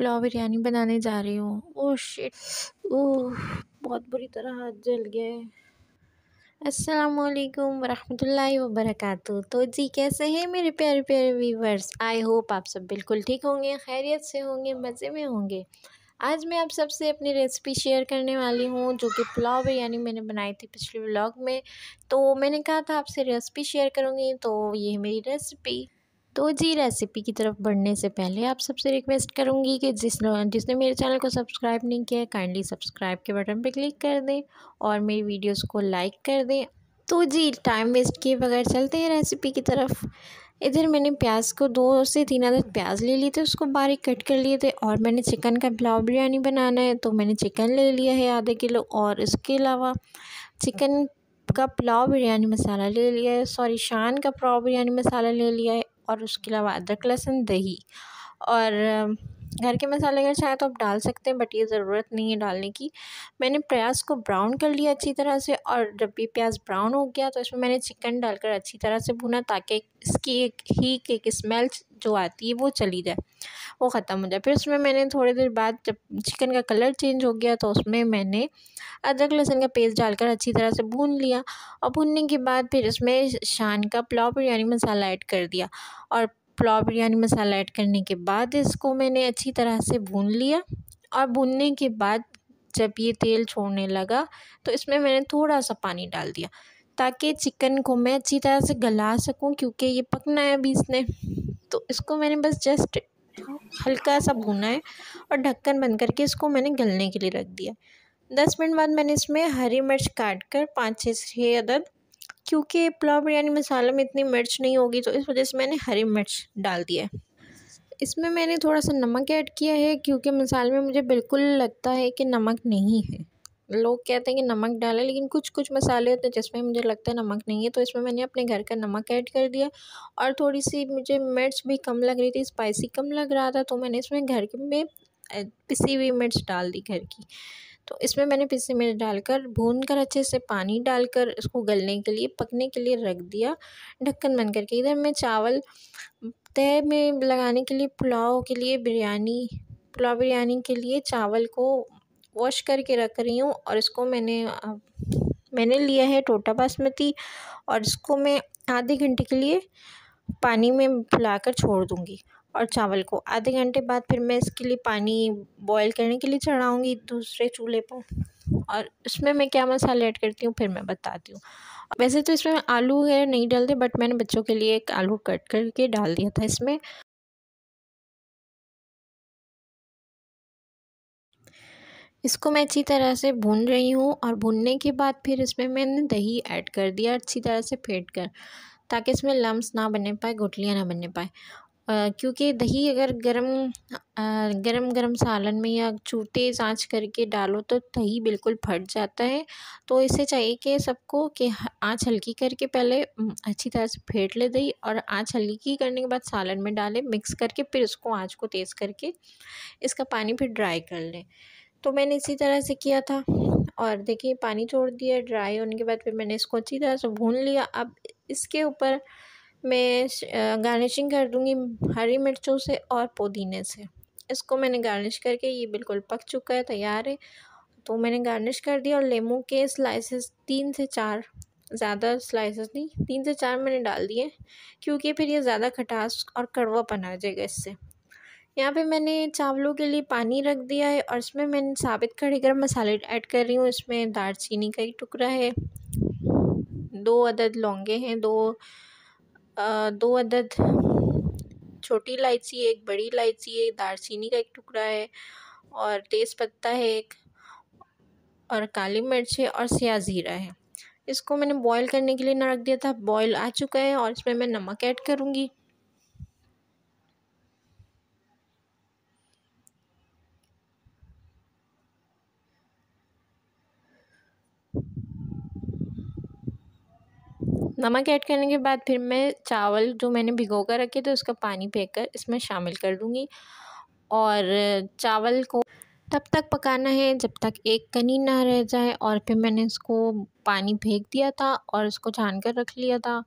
पुलाव बिरयानी बनाने जा रही हूँ ओह शिट ओह बहुत बुरी तरह हाथ जल गए असलकम वरहमल वबरक तो जी कैसे हैं मेरे प्यारे प्यारे व्यूवर्स आई होप आप सब बिल्कुल ठीक होंगे खैरियत से होंगे मज़े में होंगे आज मैं आप सबसे अपनी रेसिपी शेयर करने वाली हूँ जो कि पुलाव बिरयानी मैंने बनाई थी पिछले व्लॉग में तो मैंने कहा था आपसे रेसिपी शेयर करूँगी तो ये मेरी रेसिपी तो जी रेसिपी की तरफ बढ़ने से पहले आप सबसे रिक्वेस्ट करूंगी कि जिस जिसने मेरे चैनल को सब्सक्राइब नहीं किया है काइंडली सब्सक्राइब के बटन पर क्लिक कर दें और मेरी वीडियोस को लाइक कर दें तो जी टाइम वेस्ट किए बगैर चलते हैं रेसिपी की तरफ इधर मैंने प्याज को दो से तीन आदत प्याज ले लिए थे उसको बारीक कट कर लिए थे और मैंने चिकन का पुलाव बिरयानी बनाना है तो मैंने चिकन ले लिया है आधा किलो और इसके अलावा चिकन का पुलाव बिरयानी मसाला ले लिया है सॉरी शान का पुलाव बिरयानी मसाला ले लिया है और उसके अलावा अदरक लहसुन दही और घर के मसाले अगर चाहें तो आप डाल सकते हैं बट ये ज़रूरत नहीं है डालने की मैंने प्याज को ब्राउन कर लिया अच्छी तरह से और जब भी प्याज ब्राउन हो गया तो इसमें मैंने चिकन डालकर अच्छी तरह से भुना ताकि इसकी एक ही एक स्मेल जो आती है वो चली जाए वो ख़त्म हो जाए फिर उसमें मैंने थोड़ी देर बाद जब चिकन का कलर चेंज हो गया तो उसमें मैंने अदरक लहसुन का पेस्ट डालकर अच्छी तरह से भून लिया और भूनने के बाद फिर उसमें शान का पुलाव बिरयानी मसाला ऐड कर दिया और पुलाव बिरयानी मसाला ऐड करने के बाद इसको मैंने अच्छी तरह से भून लिया और भूनने के बाद जब ये तेल छोड़ने लगा तो इसमें मैंने थोड़ा सा पानी डाल दिया ताकि चिकन को मैं अच्छी तरह से गला सकूं क्योंकि ये पकना है अभी इसने तो इसको मैंने बस जस्ट हल्का सा भुना है और ढक्कन बंद करके इसको मैंने गलने के लिए रख दिया दस मिनट बाद मैंने इसमें हरी मिर्च काट कर पाँच छः छः अदद क्योंकि पुलाव बिरयानी मसाला में इतनी मिर्च नहीं होगी तो इस वजह से मैंने हरी मिर्च डाल दिया है इसमें मैंने थोड़ा सा नमक ऐड किया है क्योंकि मसाले में मुझे बिल्कुल लगता है कि नमक नहीं है लोग कहते हैं कि नमक डालें लेकिन कुछ कुछ मसाले होते हैं जिसमें मुझे लगता है नमक नहीं है तो इसमें मैंने अपने घर का नमक ऐड कर दिया और थोड़ी सी मुझे मिर्च भी कम लग रही थी स्पाइसी कम लग रहा था तो मैंने इसमें घर में पिसी हुई मिर्च डाल दी घर की तो इसमें मैंने पिसी मिर्च डालकर भून कर अच्छे से पानी डालकर इसको गलने के लिए पकने के लिए रख दिया ढक्कन बंद करके इधर मैं चावल तय में लगाने के लिए पुलाव के लिए बिरयानी पुलाव बिरयानी के लिए चावल को वॉश करके रख रही हूँ और इसको मैंने मैंने लिया है टोटा बासमती और इसको मैं आधे घंटे के लिए पानी में फुलाकर छोड़ दूँगी और चावल को आधे घंटे बाद फिर मैं इसके लिए पानी बॉईल करने के लिए चढ़ाऊँगी दूसरे चूल्हे पर और इसमें मैं क्या मसाले ऐड करती हूँ फिर मैं बताती हूँ वैसे तो इसमें आलू वगैरह नहीं डालते बट मैंने बच्चों के लिए एक आलू कट करके डाल दिया था इसमें इसको मैं अच्छी तरह से भून रही हूँ और भूनने के बाद फिर इसमें मैंने दही ऐड कर दिया अच्छी तरह से फेंट कर ताकि इसमें लम्स ना बने पाए गुटलियाँ ना बनने पाए क्योंकि दही अगर गरम गरम गरम सालन में या तेज़ आँच करके डालो तो दही बिल्कुल फट जाता है तो इसे चाहिए कि सबको कि आँच हल्की करके पहले अच्छी तरह से फेंट ले दही और आँच हल्की करने के बाद सालन में डालें मिक्स करके फिर उसको आँच को तेज़ करके इसका पानी फिर ड्राई कर लें तो मैंने इसी तरह से किया था और देखिए पानी छोड़ दिया ड्राई होने के बाद फिर मैंने इसको अच्छी तरह से भून लिया अब इसके ऊपर मैं गार्निशिंग कर दूँगी हरी मिर्चों से और पुदीने से इसको मैंने गार्निश करके ये बिल्कुल पक चुका है तैयार है तो मैंने गार्निश कर दिया और लेमू के स्लाइसेस तीन से चार ज़्यादा स्लाइसेस नहीं तीन से चार मैंने डाल दिए क्योंकि फिर ये ज़्यादा खटास और कड़वापन आ जाएगा इससे यहाँ पे मैंने चावलों के लिए पानी रख दिया है और इसमें मैंने साबित खड़े गर्म मसाले ऐड कर रही हूँ इसमें दालचीनी का एक टुकड़ा है दो अदद लौंगे हैं दो आ, दो अदद छोटी इलायची एक बड़ी इलायची एक दालचीनी का एक टुकड़ा है और तेज़ पत्ता है एक और काली मिर्च है और सिया ज़ीरा है इसको मैंने बॉईल करने के लिए ना रख दिया था बॉईल आ चुका है और इसमें मैं नमक ऐड करूँगी नमक ऐड करने के बाद फिर मैं चावल जो मैंने भिगो कर रखे थे उसका पानी फेंक कर इसमें शामिल कर दूँगी और चावल को तब तक पकाना है जब तक एक कनी ना रह जाए और फिर मैंने इसको पानी फेंक दिया था और इसको छान कर रख लिया था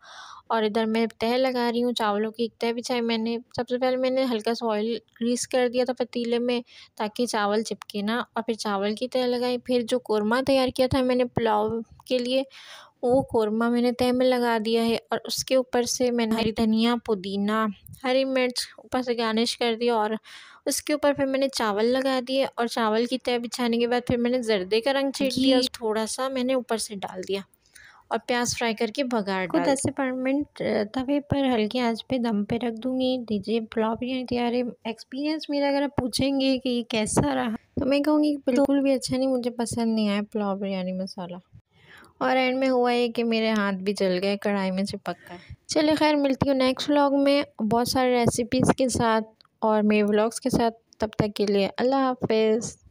और इधर मैं तह लगा रही हूँ चावलों की एक तह बिछाई मैंने सबसे पहले मैंने हल्का सा ऑयल ग्रीस कर दिया था पतीले में ताकि चावल चिपके ना और फिर चावल की तह लगाई फिर जो कौरमा तैयार किया था मैंने पुलाव के लिए वो कौरमा मैंने तय में लगा दिया है और उसके ऊपर से मैंने हरी धनिया पुदीना हरी मिर्च ऊपर से गार्निश कर दिया और उसके ऊपर फिर मैंने चावल लगा दिए और चावल की तय बिछाने के बाद फिर मैंने जर्दे का रंग छीट दिया थोड़ा सा मैंने ऊपर से डाल दिया और प्याज फ्राई करके भगाड़ को दस से पंद्रह मिनट तवे पर हल्के आंच पे दम पे रख दूँगी दीजिए पुलाव बिरयानी तैयार है एक्सपीरियंस मेरा अगर आप पूछेंगे कि ये कैसा रहा तो मैं कहूँगी बिल्कुल भी अच्छा नहीं मुझे पसंद नहीं आया पुलाव बिरयानी मसाला और एंड में हुआ ये कि मेरे हाथ भी जल गए कढ़ाई में चिपक गए चलिए खैर मिलती हूँ नेक्स्ट व्लॉग में बहुत सारे रेसिपीज़ के साथ और मेरे व्लॉग्स के साथ तब तक के लिए अल्लाह हाफिज़